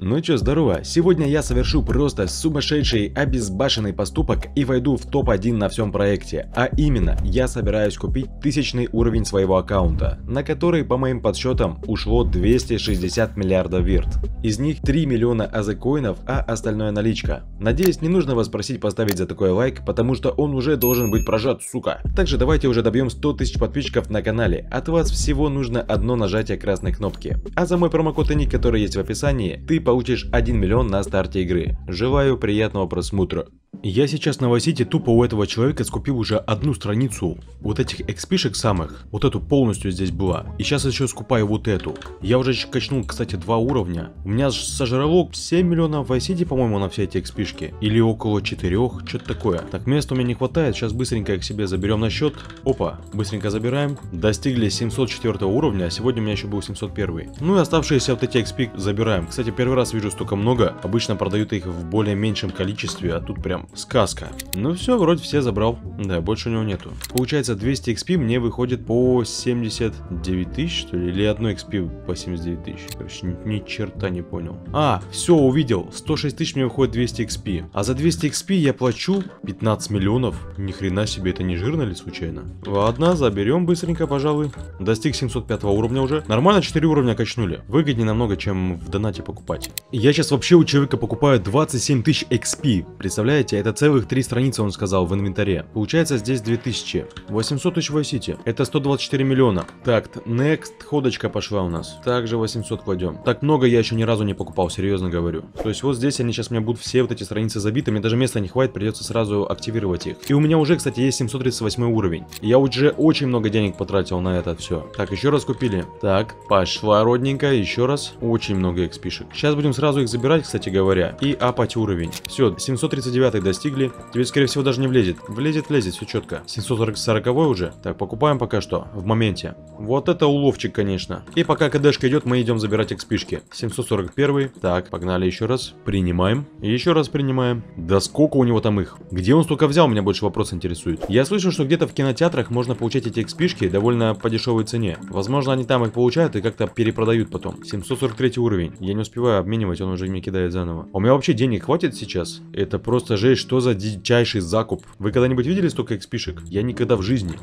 Ну чё, здорово. Сегодня я совершу просто сумасшедший, обезбашенный поступок и войду в топ-1 на всем проекте. А именно, я собираюсь купить тысячный уровень своего аккаунта, на который, по моим подсчетам, ушло 260 миллиардов вирт. Из них 3 миллиона азекоинов, а остальное наличка. Надеюсь, не нужно вас просить поставить за такой лайк, потому что он уже должен быть прожат, сука. Также давайте уже добьем 100 тысяч подписчиков на канале. От вас всего нужно одно нажатие красной кнопки. А за мой промокод и который есть в описании, ты получишь 1 миллион на старте игры. Желаю приятного просмотра. Я сейчас на Васите тупо у этого человека скупил уже одну страницу вот этих экспишек самых, вот эту полностью здесь была, и сейчас еще скупаю вот эту. Я уже качнул, кстати, два уровня, у меня сожрало 7 миллионов Васити, по-моему, на все эти экспишки, или около 4, что-то такое. Так, места у меня не хватает, сейчас быстренько их себе заберем на счет, опа, быстренько забираем, достигли 704 уровня, а сегодня у меня еще был 701. Ну и оставшиеся вот эти экспи забираем, кстати, первый раз вижу столько много, обычно продают их в более меньшем количестве, а тут прям прям сказка. Ну все, вроде все забрал. Да, больше у него нету. Получается 200 XP мне выходит по 79 тысяч, что ли? Или 1 XP по 79 тысяч? Короче, ни, ни черта не понял. А, все, увидел. 106 тысяч мне выходит 200 XP. А за 200 XP я плачу 15 миллионов. Ни хрена себе, это не жирно ли случайно? Ладно, заберем быстренько, пожалуй. Достиг 705 уровня уже. Нормально 4 уровня качнули. Выгоднее намного, чем в донате покупать. Я сейчас вообще у человека покупаю 27 тысяч XP. Представляете? Хотя это целых три страницы он сказал в инвентаре. Получается здесь 2000. 800 тысяч в Сити. Это 124 миллиона. Так, next ходочка пошла у нас. Также 800 кладем. Так много я еще ни разу не покупал, серьезно говорю. То есть вот здесь они сейчас у меня будут все вот эти страницы забиты. Мне даже места не хватит, придется сразу активировать их. И у меня уже, кстати, есть 738 уровень. Я уже очень много денег потратил на это все. Так, еще раз купили. Так, пошла родненькая. еще раз. Очень много экспишек. Сейчас будем сразу их забирать, кстати говоря. И апать уровень. Все, 739 5 достигли. Тебе, скорее всего, даже не влезет. Влезет, влезет, все четко. 740 уже. Так, покупаем пока что. В моменте. Вот это уловчик, конечно. И пока КДшка идет, мы идем забирать экспишки. 741. Так, погнали еще раз. Принимаем. еще раз принимаем. Да сколько у него там их? Где он столько взял, меня больше вопрос интересует. Я слышал, что где-то в кинотеатрах можно получать эти экспишки довольно по дешевой цене. Возможно, они там их получают и как-то перепродают потом. 743 уровень. Я не успеваю обменивать, он уже мне кидает заново. А у меня вообще денег хватит сейчас? Это просто же Жесть, что за дичайший закуп? Вы когда-нибудь видели столько экспишек? Я никогда в жизни.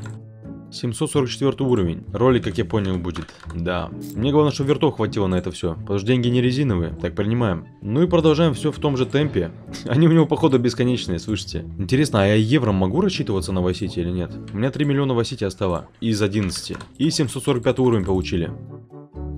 744 уровень. Ролик, как я понял, будет. Да. Мне главное, что вертов хватило на это все. Потому что деньги не резиновые. Так, принимаем. Ну и продолжаем все в том же темпе. Они у него, походу, бесконечные, слышите? Интересно, а я евро могу рассчитываться на Вайсити или нет? У меня 3 миллиона Вайсити остало. Из 11. И 745 уровень получили.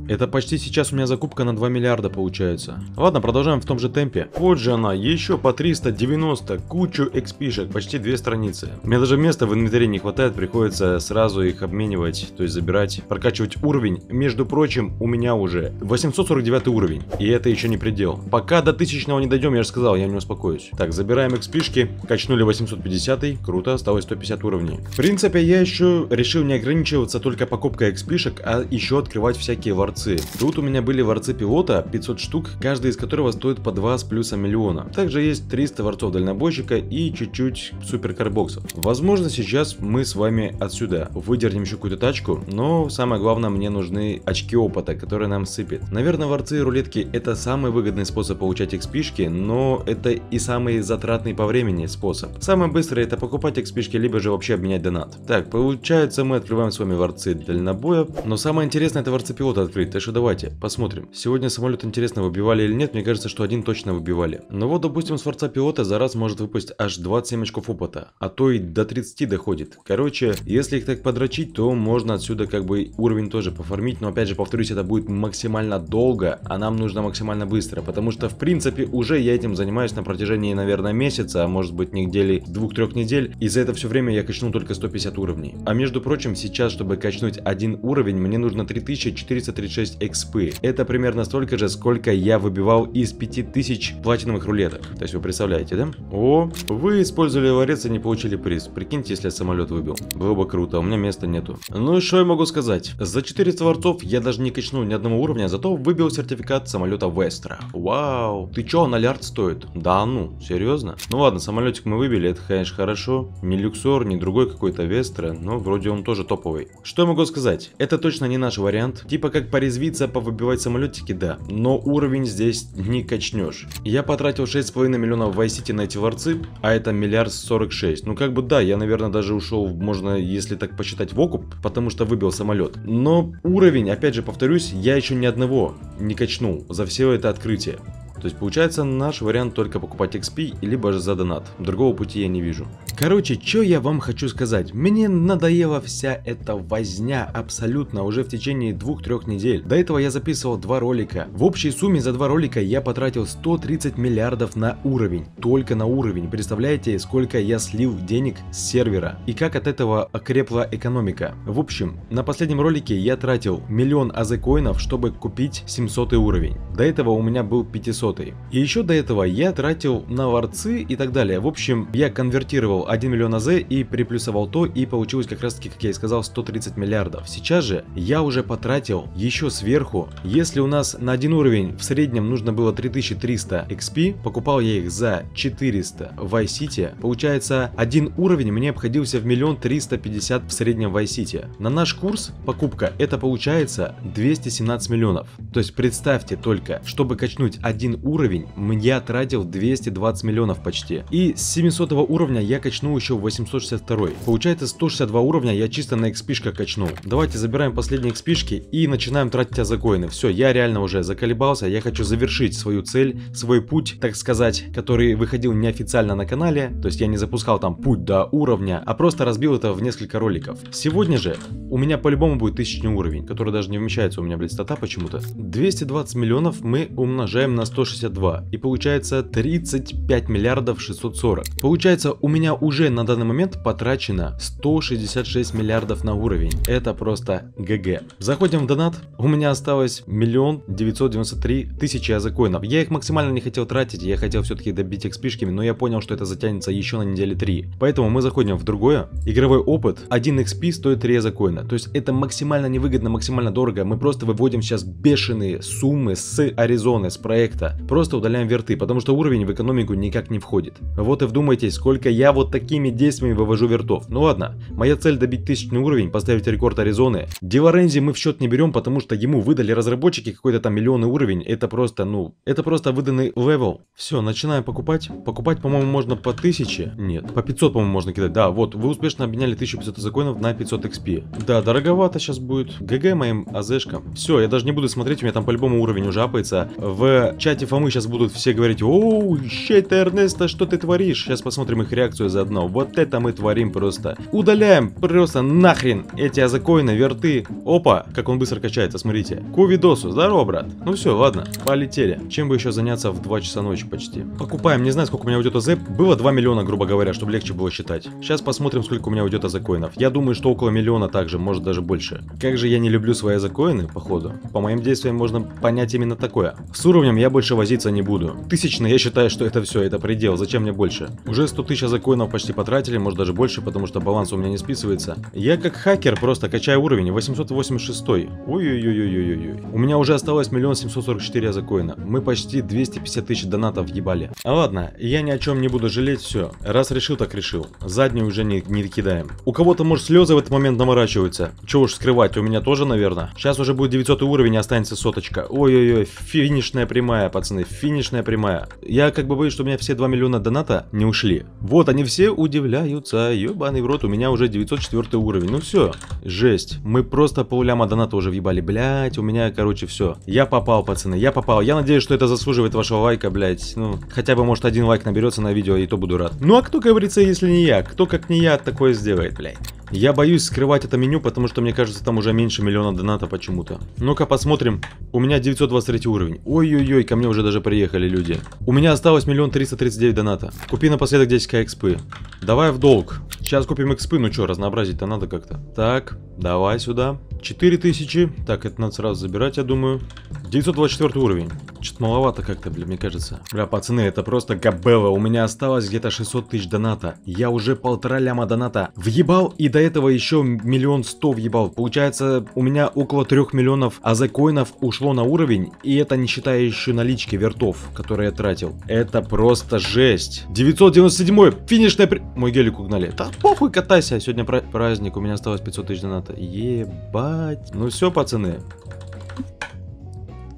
Это почти сейчас у меня закупка на 2 миллиарда получается. Ладно, продолжаем в том же темпе. Вот же она, еще по 390, кучу экспишек, почти две страницы. У меня даже места в инвентаре не хватает, приходится сразу их обменивать, то есть забирать, прокачивать уровень. Между прочим, у меня уже 849 уровень, и это еще не предел. Пока до тысячного не дойдем, я же сказал, я не успокоюсь. Так, забираем экспишки, качнули 850, круто, осталось 150 уровней. В принципе, я еще решил не ограничиваться только покупкой экспишек, а еще открывать всякие ларцы продукции. Тут у меня были ворцы пилота, 500 штук, каждый из которого стоит по 2 с плюсом миллиона. Также есть 300 ворцов дальнобойщика и чуть-чуть суперкарбоксов. Возможно сейчас мы с вами отсюда выдернем еще какую-то тачку, но самое главное мне нужны очки опыта, которые нам сыпет. Наверное ворцы и рулетки это самый выгодный способ получать экспишки, но это и самый затратный по времени способ. Самое быстрое это покупать экспишки, либо же вообще обменять донат. Так, получается мы открываем с вами ворцы дальнобоя, но самое интересное это ворцы пилота открыть Ой, так что давайте, посмотрим. Сегодня самолет интересно выбивали или нет, мне кажется, что один точно выбивали. Но ну вот, допустим, с форца пилота за раз может выпустить аж 27 очков опыта, а то и до 30 доходит. Короче, если их так подрочить, то можно отсюда как бы уровень тоже пофармить, но опять же, повторюсь, это будет максимально долго, а нам нужно максимально быстро, потому что, в принципе, уже я этим занимаюсь на протяжении, наверное, месяца, а может быть, недели, двух-трех недель, и за это все время я качну только 150 уровней. А между прочим, сейчас, чтобы качнуть один уровень, мне нужно 3436 36 экспы. Это примерно столько же, сколько я выбивал из 5000 платиновых рулеток. То есть вы представляете, да? О, вы использовали ларец и не получили приз. Прикиньте, если я самолет выбил. Было бы круто, у меня места нету. Ну и что я могу сказать? За 400 ворцов я даже не качнул ни одного уровня, зато выбил сертификат самолета Вестра. Вау. Ты чё, на лярд стоит? Да ну, серьезно? Ну ладно, самолетик мы выбили, это, конечно, хорошо. Не люксор, не другой какой-то Вестра, но вроде он тоже топовый. Что я могу сказать? Это точно не наш вариант. Типа как Париж порезвиться, повыбивать самолетики, да, но уровень здесь не качнешь. Я потратил 6,5 миллионов в Vice City на эти ворцы, а это миллиард 46. Ну как бы да, я наверное даже ушел, можно если так посчитать, в окуп, потому что выбил самолет. Но уровень, опять же повторюсь, я еще ни одного не качнул за все это открытие. То есть получается наш вариант только покупать XP, либо же за донат. Другого пути я не вижу. Короче, что я вам хочу сказать. Мне надоела вся эта возня абсолютно уже в течение двух-трех недель. До этого я записывал два ролика. В общей сумме за два ролика я потратил 130 миллиардов на уровень. Только на уровень. Представляете, сколько я слил денег с сервера. И как от этого окрепла экономика. В общем, на последнем ролике я тратил миллион азекоинов, чтобы купить 700 уровень. До этого у меня был 500. -ый. И еще до этого я тратил на ларцы и так далее. В общем, я конвертировал был 1 миллион АЗ и приплюсовал то, и получилось как раз таки, как я и сказал, 130 миллиардов. Сейчас же я уже потратил еще сверху, если у нас на один уровень в среднем нужно было 3300 XP, покупал я их за 400 в iCity, получается один уровень мне обходился в миллион триста пятьдесят в среднем в iCity. На наш курс покупка это получается 217 миллионов. То есть представьте только, чтобы качнуть один уровень, я тратил 220 миллионов почти. И с 700 уровня я качнул качнул еще в 862. Получается 162 уровня я чисто на экспишках качнул. Давайте забираем последние экспишки и начинаем тратить азакоины. Все, я реально уже заколебался, я хочу завершить свою цель, свой путь, так сказать, который выходил неофициально на канале, то есть я не запускал там путь до уровня, а просто разбил это в несколько роликов. Сегодня же у меня по-любому будет тысячный уровень, который даже не вмещается у меня, блядь, стата почему-то. 220 миллионов мы умножаем на 162 и получается 35 миллиардов 640. Получается у меня уровень уже на данный момент потрачено 166 миллиардов на уровень. Это просто ГГ. Заходим в донат. У меня осталось миллион 993 тысячи азакоинов. Я их максимально не хотел тратить, я хотел все-таки добить их спишками, но я понял, что это затянется еще на неделе 3. Поэтому мы заходим в другое. Игровой опыт. 1 XP стоит 3 азакоина. То есть это максимально невыгодно, максимально дорого. Мы просто выводим сейчас бешеные суммы с Аризоны, с проекта. Просто удаляем верты, потому что уровень в экономику никак не входит. Вот и вдумайтесь, сколько я вот так такими действиями вывожу вертов. Ну ладно, моя цель добить тысячный уровень, поставить рекорд Аризоны. Дела мы в счет не берем, потому что ему выдали разработчики какой-то там миллионный уровень. Это просто, ну, это просто выданный левел. Все, начинаем покупать. Покупать, по-моему, можно по 1000. Нет, по 500, по-моему, можно кидать. Да, вот, вы успешно обменяли 1500 законов на 500 XP. Да, дороговато сейчас будет. ГГ моим АЗшкам. Все, я даже не буду смотреть, у меня там по-любому уровень уже апается. В чате Фомы сейчас будут все говорить, оу, щит, Эрнеста, что ты творишь? Сейчас посмотрим их реакцию за одно. Вот это мы творим просто. Удаляем просто нахрен эти озакоины, верты. Опа, как он быстро качается, смотрите. Ковидосу, здорово, брат. Ну все, ладно, полетели. Чем бы еще заняться в 2 часа ночи почти. Покупаем, не знаю, сколько у меня уйдет АЗ. Было 2 миллиона, грубо говоря, чтобы легче было считать. Сейчас посмотрим, сколько у меня уйдет озакоинов. Я думаю, что около миллиона также, может даже больше. Как же я не люблю свои озакоины, походу. По моим действиям можно понять именно такое. С уровнем я больше возиться не буду. Тысячный, я считаю, что это все, это предел. Зачем мне больше? Уже 100 тысяч озакоинов почти потратили, может даже больше, потому что баланс у меня не списывается. Я как хакер просто качаю уровень, 886. Ой-ой-ой-ой-ой-ой. У меня уже осталось миллион 744 закоина. Мы почти 250 тысяч донатов ебали. А ладно, я ни о чем не буду жалеть, все. Раз решил, так решил. Заднюю уже не, не кидаем. У кого-то, может, слезы в этот момент наморачиваются. Чего уж скрывать, у меня тоже, наверное. Сейчас уже будет 900 уровень, останется соточка. Ой-ой-ой, финишная прямая, пацаны, финишная прямая. Я как бы боюсь, что у меня все 2 миллиона доната не ушли. Вот они все все удивляются. Ебаный в рот, у меня уже 904 уровень. Ну все, жесть. Мы просто полляма доната уже въебали, блять. У меня, короче, все. Я попал, пацаны, я попал. Я надеюсь, что это заслуживает вашего лайка, блять. Ну, хотя бы, может, один лайк наберется на видео, и то буду рад. Ну а кто, говорится, если не я? Кто, как не я, такое сделает, блять. Я боюсь скрывать это меню, потому что, мне кажется, там уже меньше миллиона доната почему-то. Ну-ка посмотрим. У меня 923 уровень. Ой-ой-ой, ко мне уже даже приехали люди. У меня осталось миллион триста тридцать девять доната. Купи напоследок 10к экспы. Давай в долг. Сейчас купим экспы, ну что, разнообразить-то надо как-то. Так, давай сюда. 4000. Так, это надо сразу забирать, я думаю. 924 уровень. Чуть маловато как-то, блин, мне кажется. Бля, пацаны, это просто габела. У меня осталось где-то 600 тысяч доната. Я уже полтора ляма доната въебал и до этого еще миллион сто въебал. Получается, у меня около трех миллионов азакоинов ушло на уровень. И это не считая еще налички вертов, которые я тратил. Это просто жесть. 997 финишная при... Мой гелик угнали. Да похуй, катайся. Сегодня праздник, у меня осталось 500 тысяч доната. Ебать. Ну все, пацаны.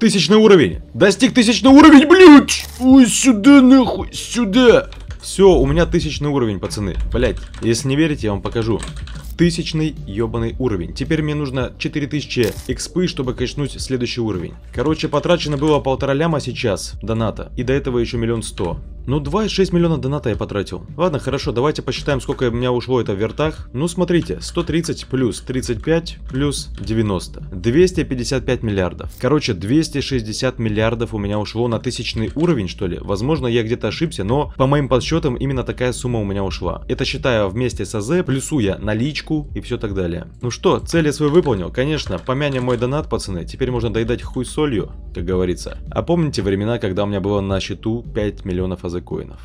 Тысячный уровень. Достиг тысячный уровень, блядь. Ой, сюда нахуй, сюда. Все, у меня тысячный уровень, пацаны. Блять, если не верите, я вам покажу. Тысячный ебаный уровень. Теперь мне нужно 4000 экспы, чтобы качнуть следующий уровень. Короче, потрачено было полтора ляма сейчас, доната. И до этого еще миллион сто. Ну 2,6 миллиона доната я потратил. Ладно, хорошо, давайте посчитаем, сколько у меня ушло это в вертах. Ну смотрите, 130 плюс 35 плюс 90. 255 миллиардов. Короче, 260 миллиардов у меня ушло на тысячный уровень, что ли. Возможно, я где-то ошибся, но по моим подсчетам именно такая сумма у меня ушла. Это считая вместе с АЗ, плюсу я наличку и все так далее. Ну что, цель я свою выполнил. Конечно, помянем мой донат, пацаны. Теперь можно доедать хуй солью, как говорится. А помните времена, когда у меня было на счету 5 миллионов АЗ? базы коинов.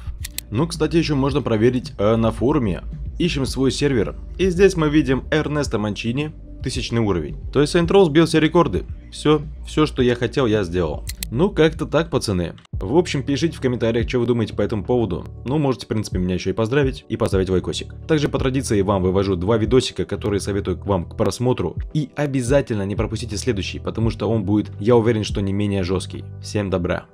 Ну, кстати, еще можно проверить э, на форуме. Ищем свой сервер. И здесь мы видим Эрнеста Манчини, тысячный уровень. То есть Saint Row сбил все рекорды. Все, все, что я хотел, я сделал. Ну, как-то так, пацаны. В общем, пишите в комментариях, что вы думаете по этому поводу. Ну, можете, в принципе, меня еще и поздравить и поставить лайкосик. Также, по традиции, вам вывожу два видосика, которые советую к вам к просмотру. И обязательно не пропустите следующий, потому что он будет, я уверен, что не менее жесткий. Всем добра.